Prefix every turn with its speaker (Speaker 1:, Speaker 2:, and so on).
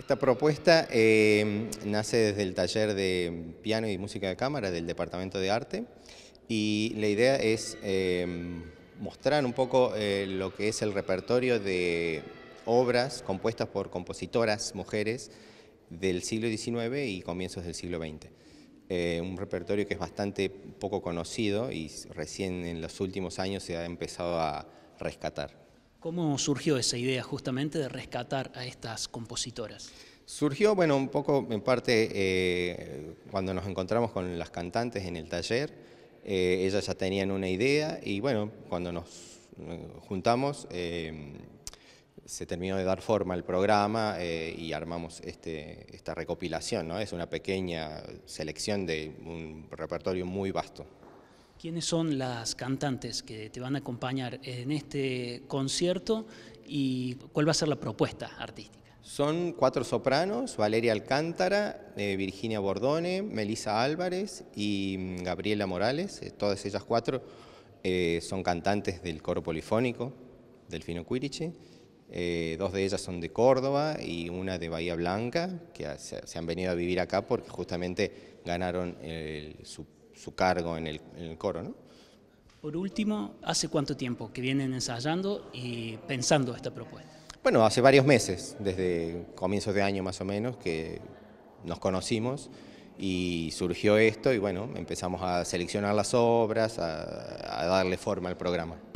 Speaker 1: Esta propuesta eh, nace desde el taller de piano y música de cámara del Departamento de Arte y la idea es eh, mostrar un poco eh, lo que es el repertorio de obras compuestas por compositoras mujeres del siglo XIX y comienzos del siglo XX. un repertorio que es bastante poco conocido y recién en los últimos años se ha empezado a rescatar.
Speaker 2: ¿Cómo surgió esa idea justamente de rescatar a estas compositoras?
Speaker 1: Surgió, bueno, un poco en parte eh, cuando nos encontramos con las cantantes en el taller, eh, ellas ya tenían una idea y bueno, cuando nos eh, juntamos se terminó de dar forma al programa y armamos este, esta recopilación, ¿no? Es una pequeña selección de un repertorio muy vasto.
Speaker 2: ¿Quiénes son las cantantes que te van a acompañar en este concierto y cuál va a ser la propuesta artística?
Speaker 1: Son cuatro sopranos, Valeria Alcántara, eh, Virginia Bordone, Melisa Álvarez y mm, Gabriela Morales. Eh, todas ellas cuatro eh, son cantantes del coro polifónico del Fino Quiriche. dos de ellas son de Córdoba y una de Bahía Blanca, que se, han venido a vivir acá porque justamente ganaron el, su su cargo en el, coro. ¿no?
Speaker 2: Por último, ¿hace cuánto tiempo que vienen ensayando y pensando esta propuesta?
Speaker 1: Bueno, hace varios meses, desde comienzos de año más o menos, que nos conocimos y surgió esto y bueno, empezamos a seleccionar las obras, a, a darle forma al programa.